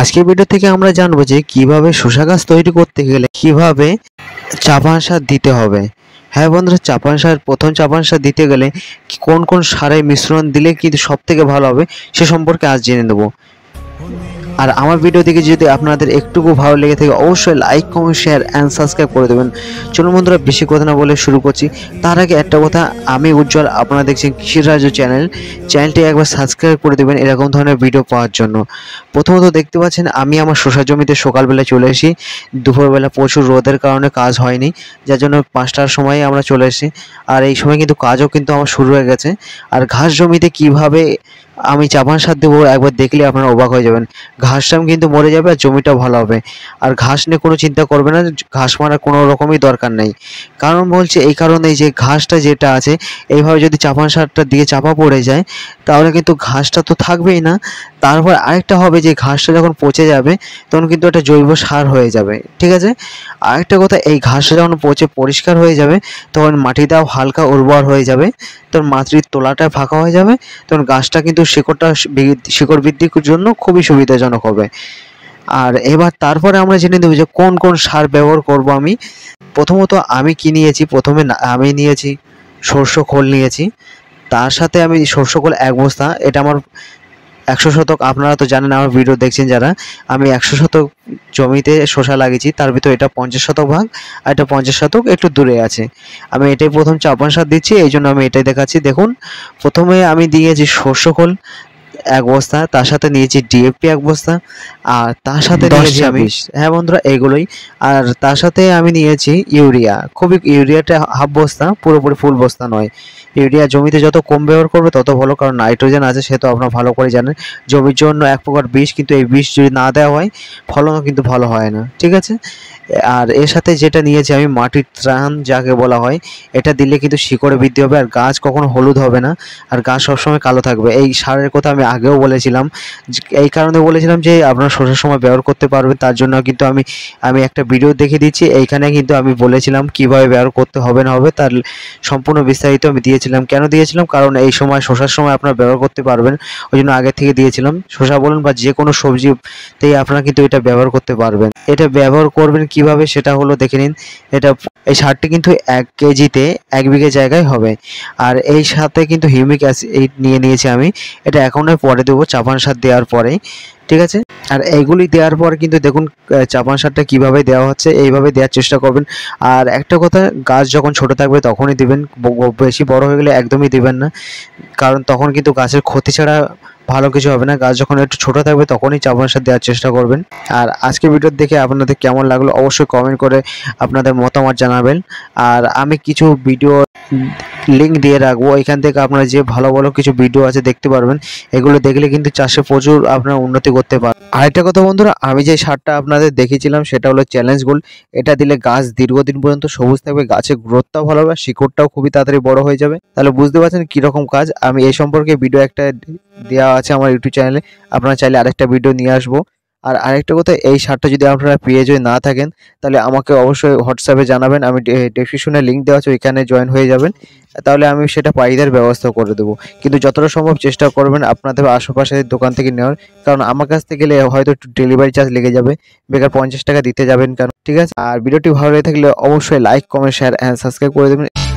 আজকের ভিডিও থেকে আমরা জানবো যে কিভাবে শসা গাছ তৈরি করতে গেলে কিভাবে চাপান সার দিতে হবে হ্যাঁ বন্ধুরা চাপান সার প্রথম চাপান সার দিতে গেলে কোন কোন সারের মিশ্রণ দিলে কিন্তু সব থেকে ভালো হবে সে সম্পর্কে আজ জেনে দেবো আর আমার ভিডিও দেখে যদি আপনাদের একটুকু ভালো লেগে থাকে অবশ্যই like comment share and subscribe করে দেবেন চলুন বন্ধুরা বেশি কথা না বলে শুরু করছি তার আগে একটা কথা আমি উজ্জ্বল আপনারা দেখছেন কৃষির রাজ্য চ্যানেল চ্যানেলটি একবার সাবস্ক্রাইব করে দেবেন এরকম ধরনের ভিডিও পাওয়ার জন্য প্রথমত দেখতে পাচ্ছেন আমি আমার শসা জমিতে সকালবেলা চলে এসেছি দুপুরবেলা প্রচুর রোদের কারণে কাজ হয়নি যার জন্য পাঁচটার সময় আমরা চলে এসেছি আর এই সময় কিন্তু কাজও কিন্তু আমার শুরু হয়ে গেছে আর ঘাস জমিতে কিভাবে আমি চাপান সার দেবো একবার দেখলে আপনারা অবাক হয়ে যাবেন ঘাসটাম কিন্তু মরে যাবে আর জমিটা ভালো হবে আর ঘাস নিয়ে কোনো চিন্তা করবে না ঘাস মারার কোনো রকমই দরকার নেই কারণ বলছে এই কারণে যে ঘাসটা যেটা আছে এইভাবে যদি চাপান সারটা দিয়ে চাপা পড়ে যায় তাহলে কিন্তু ঘাসটা তো থাকবেই না তারপর আরেকটা হবে যে ঘাসটা যখন পচে যাবে তখন কিন্তু একটা জৈব সার হয়ে যাবে ঠিক আছে আরেকটা কথা এই ঘাসটা যখন পচে পরিষ্কার হয়ে যাবে তখন মাটিটাও হালকা উর্বর হয়ে যাবে তখন মাটির তোলাটা ফাঁকা হয়ে যাবে তখন গাছটা কিন্তু শিকড়টা শিকড় বৃদ্ধির জন্য খুবই সুবিধাজনক হবে আর এবার তারপরে আমরা জেনে নেব যে কোন কোন সার ব্যবহার করব আমি প্রথমত আমি কি নিয়েছি প্রথমে আমি নিয়েছি সর্ষ খোল নিয়েছি তার সাথে আমি সর্ষ খোল এক বস্তা এটা আমার একশো শতক আপনারা তো জানেন আমার ভিডিও দেখছেন যারা আমি একশো শতক জমিতে শোষা লাগিয়েছি তার ভিতরে এটা পঞ্চাশ শতক ভাগ আর এটা পঞ্চাশ শতক একটু দূরে আছে আমি এটাই প্রথম চাপান সার দিচ্ছি এই জন্য আমি এটাই দেখাচ্ছি দেখুন প্রথমে আমি দিয়েছি শস্য খোল এক বস্তা তার সাথে নিয়েছি ডিএফপি এক বস্তা আর তার সাথে নিয়েছি আমি হ্যাঁ বন্ধুরা এগুলোই আর তার সাথে আমি নিয়েছি ইউরিয়া খুবই ইউরিয়াটা হাফ বস্তা পুরোপুরি ফুল বস্তা নয় ইউরিয়া জমিতে যত কম ব্যবহার করবে তত ভালো কারণ নাইট্রোজেন আছে সে তো আপনারা ভালো করে জানেন জমির জন্য এক প্রকার বিষ কিন্তু এই বিষ যদি না দেওয়া হয় ফলনও কিন্তু ভালো হয় না ঠিক আছে আর এর সাথে যেটা নিয়েছি আমি মাটির ত্রাণ যাকে বলা হয় এটা দিলে কিন্তু শিকড়ে বৃদ্ধি হবে আর গাছ কখনো হলুদ হবে না আর গাছ সবসময় কালো থাকবে এই সারের কথা আমি আগেও বলেছিলাম এই কারণে বলেছিলাম যে আপনারা শোষের সময় ব্যবহার করতে পারবেন তার জন্য কিন্তু আমি আমি একটা ভিডিও দেখে দিচ্ছি এইখানে কিন্তু আমি বলেছিলাম কিভাবে ব্যবহার করতে হবে না হবে তার সম্পূর্ণ বিস্তারিত আমি দিয়েছি দিয়েছিলাম কেন দিয়েছিলাম কারণ এই সময় শশার সময় আপনারা ব্যবহার করতে পারবেন ওই জন্য আগে থেকে দিয়েছিলাম শশা বলুন বা যে কোনো সবজিতেই আপনারা কিন্তু এটা ব্যবহার করতে পারবেন এটা ব্যবহার করবেন কিভাবে সেটা হলো দেখে নিন এটা এই সারটি কিন্তু এক কেজিতে এক বিঘে জায়গায় হবে আর এই সাথে কিন্তু হিউমিক অ্যাসিড নিয়ে নিয়েছি আমি এটা এখনই পরে দেবো চাপান সার দেওয়ার পরে ঠিক আছে আর এইগুলি দেওয়ার পর কিন্তু দেখুন চাপান সারটা কীভাবে দেওয়া হচ্ছে এইভাবে দেওয়ার চেষ্টা করবেন আর একটা কথা গাছ যখন ছোট থাকবে তখনই দেবেন বেশি বড় হয়ে গেলে একদমই দেবেন না কারণ তখন কিন্তু গাছের ক্ষতি ছাড়া ভালো কিছু হবে না গাছ যখন একটু ছোটো থাকবে তখনই চাপানোর সাথে দেওয়ার চেষ্টা করবেন আর আজকে ভিডিও দেখে আপনাদের কেমন লাগলো অবশ্যই কমেন্ট করে আপনাদের মতামত জানাবেন আর আমি কিছু ভিডিও লিঙ্ক দিয়ে রাখবো এখান থেকে আপনারা যে ভালো ভালো কিছু ভিডিও আছে দেখতে পারবেন এগুলো দেখলে কিন্তু চাষে প্রচুর আপনারা উন্নতি করতে পারেন আরেকটা কথা বন্ধুরা আমি যে সারটা আপনাদের দেখেছিলাম সেটা হলো চ্যালেঞ্জ গোল্ড এটা দিলে গাছ দীর্ঘদিন পর্যন্ত সবুজ থাকবে গাছের গ্রোথটাও ভালো হবে শিকড়টাও খুবই তাড়াতাড়ি বড় হয়ে যাবে তাহলে বুঝতে পারছেন কীরকম কাজ আমি এই সম্পর্কে ভিডিও একটা দেওয়া আছে আমার ইউটিউব চ্যানেলে আপনারা চাইলে আরেকটা ভিডিও নিয়ে আসবো আর আরেকটা কথা এই শার্টটা যদি আপনারা পেয়ে জয় না থাকেন তাহলে আমাকে অবশ্যই হোয়াটসঅ্যাপে জানাবেন আমি ডেসক্রিপশনে লিঙ্ক দেওয়া আছে ওইখানে জয়েন হয়ে যাবেন তাহলে আমি সেটা পাইদার ব্যবস্থা করে দেবো কিন্তু যতটা সম্ভব চেষ্টা করবেন আপনাদের আশেপাশের দোকান থেকে নেওয়ার কারণ আমার কাছ থেকে গেলে হয়তো ডেলিভারি চার্জ লেগে যাবে বেকার পঞ্চাশ টাকা দিতে যাবেন কারণ ঠিক আছে আর ভিডিওটি ভালো লেগে থাকলে অবশ্যই like comment share and subscribe করে দেবেন